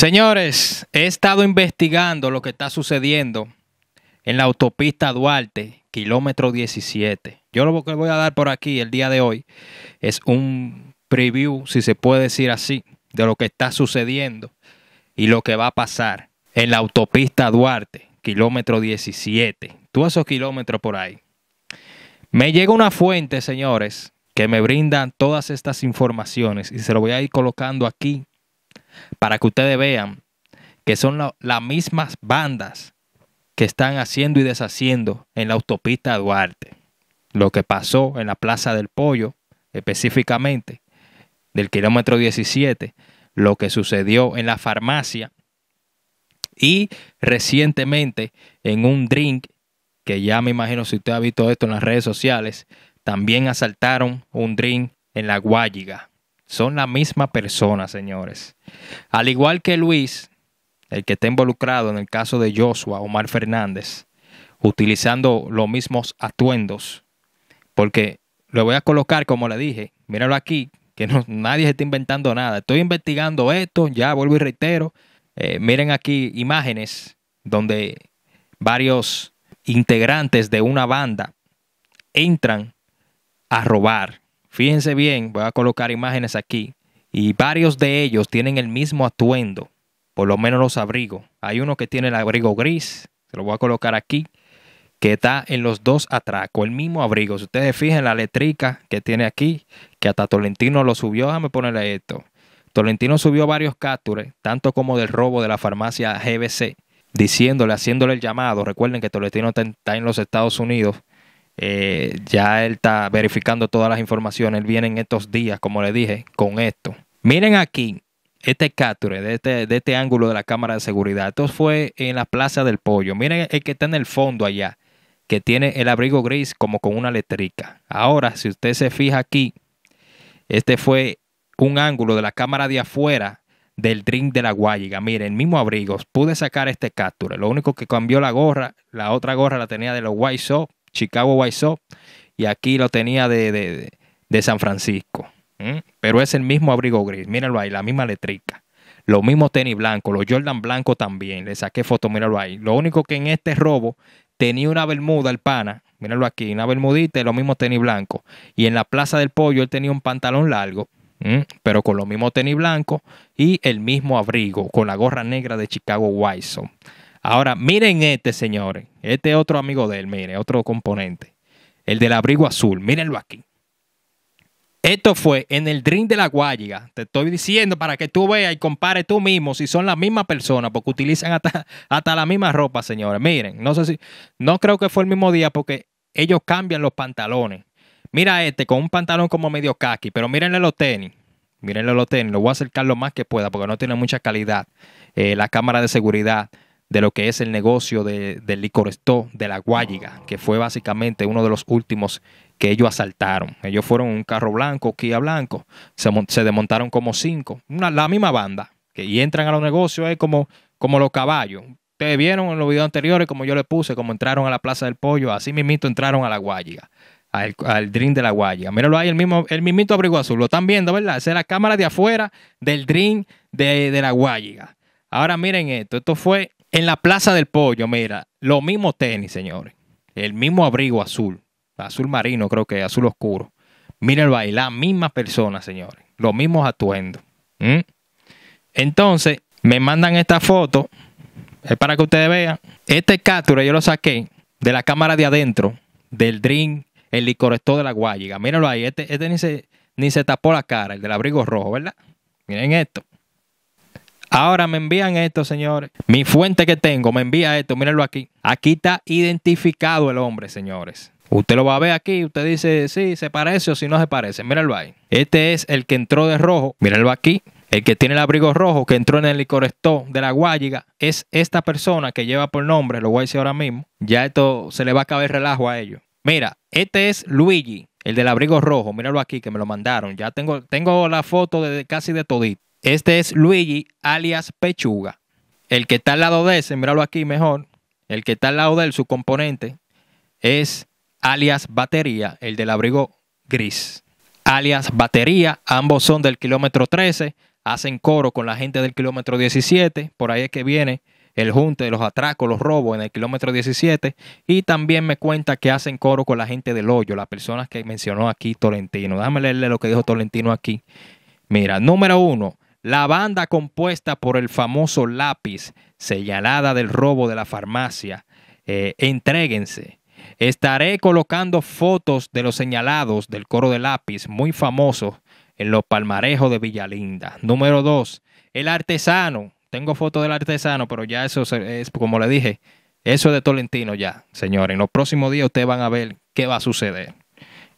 Señores, he estado investigando lo que está sucediendo en la autopista Duarte, kilómetro 17. Yo lo que voy a dar por aquí el día de hoy es un preview, si se puede decir así, de lo que está sucediendo y lo que va a pasar en la autopista Duarte, kilómetro 17. Todos esos kilómetros por ahí. Me llega una fuente, señores, que me brindan todas estas informaciones y se lo voy a ir colocando aquí para que ustedes vean que son las mismas bandas que están haciendo y deshaciendo en la autopista Duarte. Lo que pasó en la Plaza del Pollo, específicamente, del kilómetro 17, lo que sucedió en la farmacia y recientemente en un drink, que ya me imagino si usted ha visto esto en las redes sociales, también asaltaron un drink en la Guayiga. Son la misma persona, señores. Al igual que Luis, el que está involucrado en el caso de Joshua Omar Fernández, utilizando los mismos atuendos, porque lo voy a colocar como le dije, míralo aquí, que no, nadie se está inventando nada. Estoy investigando esto, ya vuelvo y reitero. Eh, miren aquí imágenes donde varios integrantes de una banda entran a robar Fíjense bien, voy a colocar imágenes aquí. Y varios de ellos tienen el mismo atuendo, por lo menos los abrigos. Hay uno que tiene el abrigo gris, se lo voy a colocar aquí, que está en los dos atracos, el mismo abrigo. Si ustedes fijan la letrica que tiene aquí, que hasta Tolentino lo subió, déjame ponerle esto. Tolentino subió varios captures, tanto como del robo de la farmacia GBC, diciéndole, haciéndole el llamado. Recuerden que Tolentino está en los Estados Unidos eh, ya él está verificando todas las informaciones. Él viene en estos días, como le dije, con esto. Miren aquí este capture de este, de este ángulo de la cámara de seguridad. Esto fue en la Plaza del Pollo. Miren el que está en el fondo allá, que tiene el abrigo gris como con una letrica. Ahora, si usted se fija aquí, este fue un ángulo de la cámara de afuera del drink de la Guayiga. Miren, mismo abrigo. Pude sacar este capture. Lo único que cambió la gorra, la otra gorra la tenía de los White Chicago White y aquí lo tenía de, de, de San Francisco. Pero es el mismo abrigo gris, míralo ahí, la misma letrica. Los mismos tenis blancos, los Jordan blancos también, le saqué foto, míralo ahí. Lo único que en este robo tenía una bermuda, el pana, míralo aquí, una bermudita y los mismos tenis blancos. Y en la Plaza del Pollo él tenía un pantalón largo, pero con los mismos tenis blancos y el mismo abrigo, con la gorra negra de Chicago White Ahora, miren este, señores. Este otro amigo de él, miren. otro componente. El del abrigo azul, mírenlo aquí. Esto fue en el Dream de la Guayiga. Te estoy diciendo para que tú veas y compares tú mismo si son la misma persona, porque utilizan hasta, la misma ropa, señores. Miren, no sé si, no creo que fue el mismo día porque ellos cambian los pantalones. Mira este con un pantalón como medio kaki, pero mírenle los tenis. Mírenle los tenis. Lo voy a acercar lo más que pueda porque no tiene mucha calidad. Eh, la cámara de seguridad de lo que es el negocio de, del licorestó de la Guayiga, que fue básicamente uno de los últimos que ellos asaltaron. Ellos fueron un carro blanco, Kia blanco, se, desmontaron como cinco, una, la misma banda, que, y entran a los negocios como, como los caballos. Ustedes vieron en los videos anteriores, como yo le puse, como entraron a la Plaza del Pollo, así mismito entraron a la Guayiga. Al, al, Dream de la Guayiga. Míralo ahí, el mismo, el mimito abrigo azul. Lo están viendo, ¿verdad? Esa es la cámara de afuera del Dream de, la Guayiga. Ahora miren esto. Esto fue en la Plaza del Pollo, mira, lo mismo tenis, señores. El mismo abrigo azul. Azul marino, creo que, azul oscuro. Mira el la misma persona, señores. Los mismos atuendos. Entonces, me mandan esta foto. Es para que ustedes vean. Este captura yo lo saqué de la cámara de adentro del drink, el licorector de la guayiga. Míralo ahí. Este, este ni, se, ni se tapó la cara, el del abrigo rojo, ¿verdad? Miren esto. Ahora me envían esto, señores. Mi fuente que tengo me envía esto, Míralo aquí. Aquí está identificado el hombre, señores. Usted lo va a ver aquí, usted dice si sí, se parece o si no se parece. Mírenlo ahí. Este es el que entró de rojo, mírenlo aquí. El que tiene el abrigo rojo, que entró en el licorestó de la Guayiga, es esta persona que lleva por nombre, lo voy a decir ahora mismo. Ya esto se le va a caber relajo a ellos. Mira, este es Luigi, el del abrigo rojo. Míralo aquí, que me lo mandaron. Ya tengo, tengo la foto de casi de todito. Este es Luigi, alias Pechuga. El que está al lado de ese, míralo aquí mejor. El que está al lado de él, su componente, es alias Batería, el del abrigo gris. Alias Batería, ambos son del kilómetro 13, hacen coro con la gente del kilómetro 17, por ahí es que viene el junte de los atracos, los robos en el kilómetro 17 y también me cuenta que hacen coro con la gente del hoyo, las personas que mencionó aquí Tolentino. Déjame leerle lo que dijo Tolentino aquí. Mira, número uno, la banda compuesta por el famoso lápiz, señalada del robo de la farmacia. Eh, entréguense. Estaré colocando fotos de los señalados del coro de lápiz, muy famoso, en los palmarejos de Villalinda. Número dos, El artesano. Tengo fotos del artesano, pero ya eso es, como le dije, eso es de Tolentino ya, señores. En los próximos días ustedes van a ver qué va a suceder.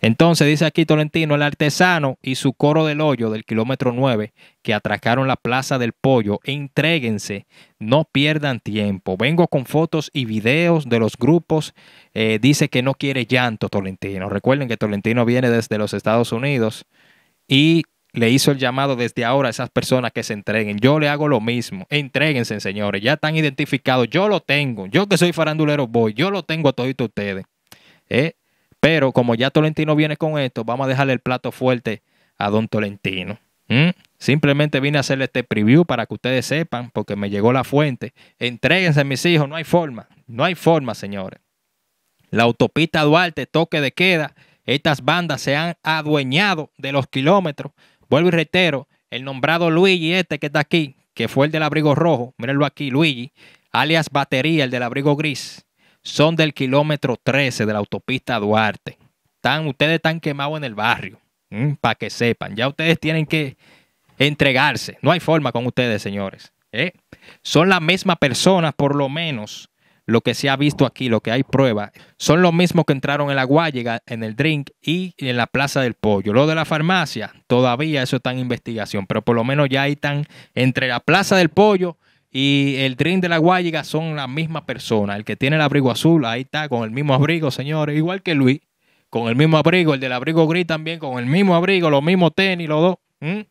Entonces dice aquí Tolentino, el artesano y su coro del hoyo del kilómetro 9 que atracaron la Plaza del Pollo, entréguense, no pierdan tiempo. Vengo con fotos y videos de los grupos. Eh, dice que no quiere llanto Tolentino. Recuerden que Tolentino viene desde los Estados Unidos y le hizo el llamado desde ahora a esas personas que se entreguen. Yo le hago lo mismo. Entréguense, señores. Ya están identificados. Yo lo tengo. Yo que soy farandulero voy. Yo lo tengo a todos ustedes. Eh, pero como ya Tolentino viene con esto, vamos a dejarle el plato fuerte a Don Tolentino. ¿Mm? Simplemente vine a hacerle este preview para que ustedes sepan, porque me llegó la fuente. Entréguense mis hijos, no hay forma, no hay forma, señores. La autopista Duarte, toque de queda. Estas bandas se han adueñado de los kilómetros. Vuelvo y reitero, el nombrado Luigi este que está aquí, que fue el del abrigo rojo, mírenlo aquí, Luigi, alias Batería, el del abrigo gris son del kilómetro 13 de la autopista Duarte. ustedes están quemados en el barrio, para que sepan. Ya ustedes tienen que entregarse. No hay forma con ustedes, señores. ¿eh? Son las mismas personas, por lo menos, lo que se ha visto aquí, lo que hay prueba son los mismos que entraron en la guayega, en el Drink y en la Plaza del Pollo. Lo de la farmacia, todavía eso está en investigación, pero por lo menos ya ahí están entre la Plaza del Pollo y el Dream de la Guayiga son la misma persona. El que tiene el abrigo azul, ahí está, con el mismo abrigo, señores, igual que Luis, con el mismo abrigo. El del abrigo gris también, con el mismo abrigo, los mismos tenis, los dos.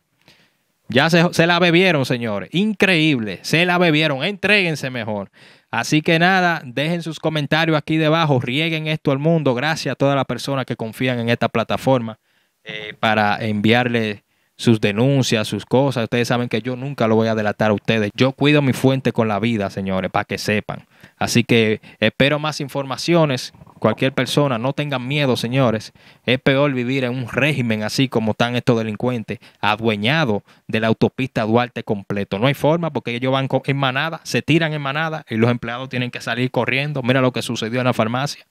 Ya se, la bebieron, señores. Increíble, se la bebieron. Entréguense mejor. Así que nada, dejen sus comentarios aquí debajo, rieguen esto al mundo. Gracias a todas las personas que confían en esta plataforma eh, para enviarle sus denuncias, sus cosas. Ustedes saben que yo nunca lo voy a delatar a ustedes. Yo cuido mi fuente con la vida, señores, para que sepan. Así que espero más informaciones. Cualquier persona, no tengan miedo, señores. Es peor vivir en un régimen así como están estos delincuentes, adueñados de la autopista Duarte completo. No hay forma porque ellos van en manada, se tiran en manada y los empleados tienen que salir corriendo. Mira lo que sucedió en la farmacia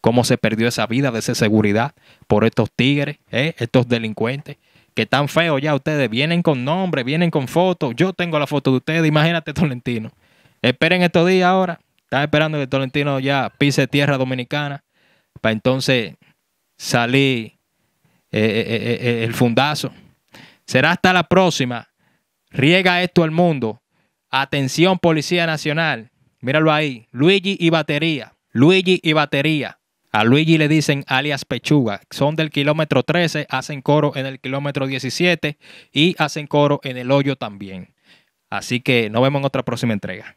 cómo se perdió esa vida de esa seguridad por estos tigres, eh, estos delincuentes que tan feo ya ustedes, vienen con nombre, vienen con fotos, yo tengo la foto de ustedes, imagínate Tolentino. Esperen estos días ahora, están esperando que Tolentino ya pise tierra dominicana, para entonces salir eh, eh, eh, el fundazo. Será hasta la próxima. Riega esto al mundo. Atención Policía Nacional. Míralo ahí. Luigi y batería. Luigi y batería. A Luigi le dicen alias Pechuga. Son del kilómetro 13, hacen coro en el kilómetro 17 y hacen coro en el hoyo también. Así que nos vemos en otra próxima entrega.